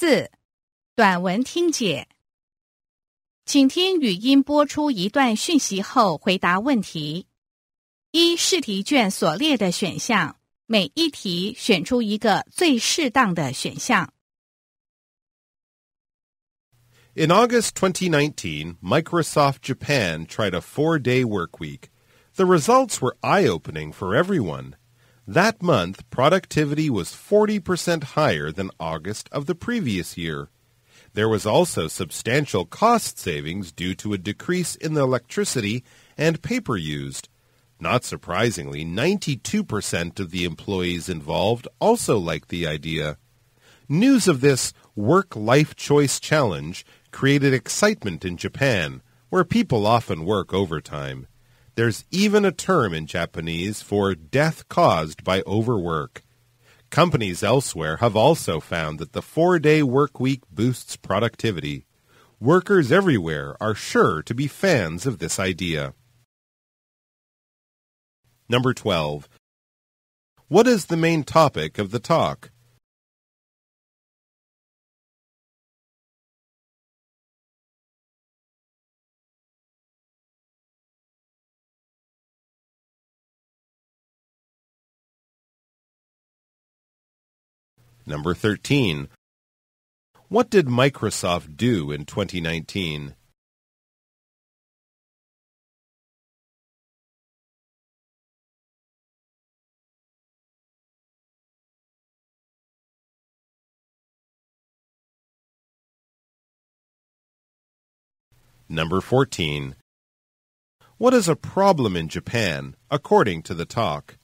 四、短文听解，请听语音播出一段讯息后回答问题。一、试题卷所列的选项，每一题选出一个最适当的选项。In August 2019, Microsoft Japan tried a four-day work week. The results were eye-opening for everyone. That month, productivity was 40% higher than August of the previous year. There was also substantial cost savings due to a decrease in the electricity and paper used. Not surprisingly, 92% of the employees involved also liked the idea. News of this work-life choice challenge created excitement in Japan, where people often work overtime. There's even a term in Japanese for death caused by overwork. Companies elsewhere have also found that the four day work week boosts productivity. Workers everywhere are sure to be fans of this idea. Number 12. What is the main topic of the talk? Number 13. What did Microsoft do in 2019? Number 14. What is a problem in Japan, according to the talk?